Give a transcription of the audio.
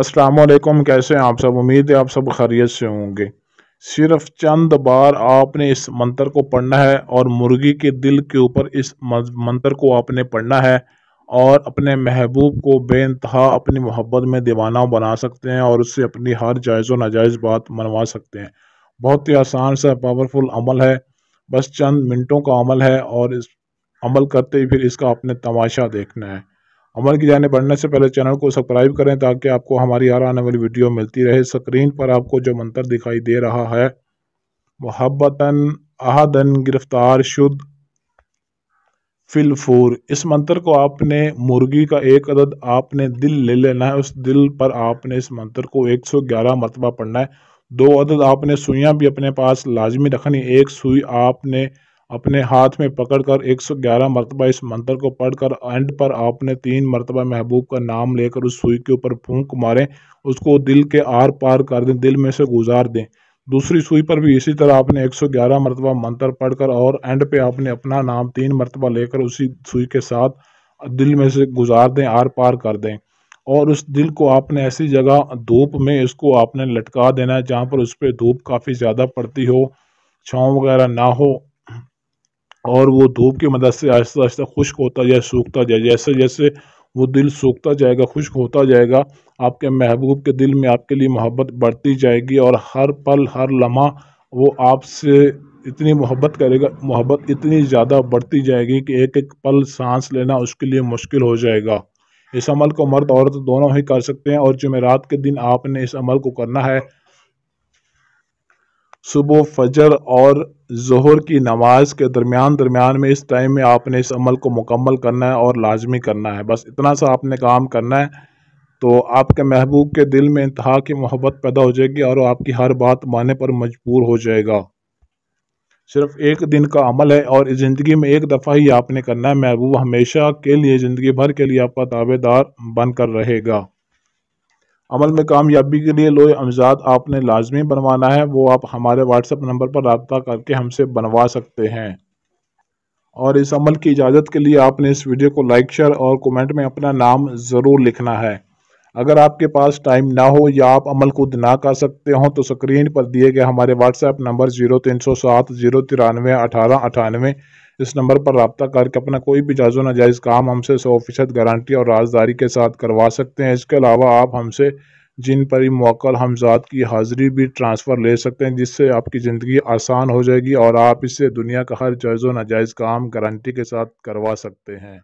असलकुम कैसे हैं आप सब उम्मीद है आप सब खैरियत से होंगे सिर्फ चंद बार आपने इस मंत्र को पढ़ना है और मुर्गी के दिल के ऊपर इस मंत्र को आपने पढ़ना है और अपने महबूब को बेानतहा अपनी मोहब्बत में दीवाना बना सकते हैं और उससे अपनी हर जायज़ नाजायज़ बात मनवा सकते हैं बहुत ही आसान सा पावरफुल अमल है बस चंद मिनटों का अमल है और इस अमल करते ही फिर इसका अपने तमाशा देखना है अमल की जाने बढ़ने से पहले चैनल को सब्सक्राइब करें ताकि आपको हमारी हर आने वाली वीडियो मिलती रहे स्क्रीन पर आपको जो मंत्र दिखाई दे रहा है मोहब्बतन आहदन गिरफ्तार शुद्ध फिलफूर इस मंत्र को आपने मुर्गी का एक अदद आपने दिल ले लेना है उस दिल पर आपने इस मंत्र को 111 मरतबा पढ़ना है दो अदद आपने सुइयाँ भी अपने पास लाजमी रखनी एक सुई आपने अपने हाथ में पकड़कर 111 मरतबा इस मंत्र को पढ़कर एंड पर आपने तीन मरतबा महबूब का नाम लेकर उस सुई के ऊपर फूंक मारें उसको दिल के आर पार कर दें दिल में से गुजार दें दूसरी सुई पर भी इसी तरह आपने 111 मरतबा मंत्र पढ़कर और एंड पे आपने अपना नाम तीन मरतबा लेकर उसी सुई के साथ दिल में से गुजार दें आर पार कर दें और उस दिल को आपने ऐसी जगह धूप में इसको आपने लटका देना है जहाँ पर उस पर धूप काफ़ी ज़्यादा पड़ती हो छाँव वगैरह ना हो और वो धूप की मदद से आहिस्ता आहिस्ता खुश्क होता जाए सूखता जाए जैसे जैसे वो दिल सूखता जाएगा खुश्क होता जाएगा आपके महबूब के दिल में आपके लिए मोहब्बत बढ़ती जाएगी और हर पल हर लम्हा वो आपसे इतनी मोहब्बत करेगा मोहब्बत इतनी ज़्यादा बढ़ती जाएगी कि एक एक पल सांस लेना उसके लिए मुश्किल हो जाएगा इस अमल को मर्द औरत दोनों ही कर सकते हैं और जमेरात के दिन आपने इस अमल को करना है सुबह फजर और जहर की नमाज के दरमियान दरमियान में इस टाइम में आपने इस अमल को मुकम्मल करना है और लाजमी करना है बस इतना सा आपने काम करना है तो आपके महबूब के दिल में इंतहा की मोहब्बत पैदा हो जाएगी और आपकी हर बात मानने पर मजबूर हो जाएगा सिर्फ एक दिन का अमल है और ज़िंदगी में एक दफ़ा ही आपने करना है महबूब हमेशा के लिए ज़िंदगी भर के लिए आपका दावेदार बनकर रहेगा अमल में कामयाबी के लिए लोहे अमजाद आपने लाजमी बनवाना है वो आप हमारे व्हाट्सएप नंबर पर रबता करके हमसे बनवा सकते हैं और इस अमल की इजाज़त के लिए आपने इस वीडियो को लाइक शेयर और कमेंट में अपना नाम ज़रूर लिखना है अगर आपके पास टाइम ना हो या आप अमल खुद ना कर सकते हो तो स्क्रीन पर दिए गए हमारे व्हाट्सएप नंबर जीरो तीन सौ सात जीरो तिरानवे अठारह अठानवे इस नंबर पर रबता करके अपना कोई भी जायज़ो नाजायज़ काम हमसे सौ फीसद गारंटी और राजदारी के साथ करवा सकते हैं इसके अलावा आप हमसे जिन पर ही मौकल हमजात की हाज़िरी भी ट्रांसफ़र ले सकते हैं जिससे आपकी ज़िंदगी आसान हो जाएगी और आप इससे दुनिया का हर जायज़ो नाजायज़ काम गारंटी के साथ करवा सकते हैं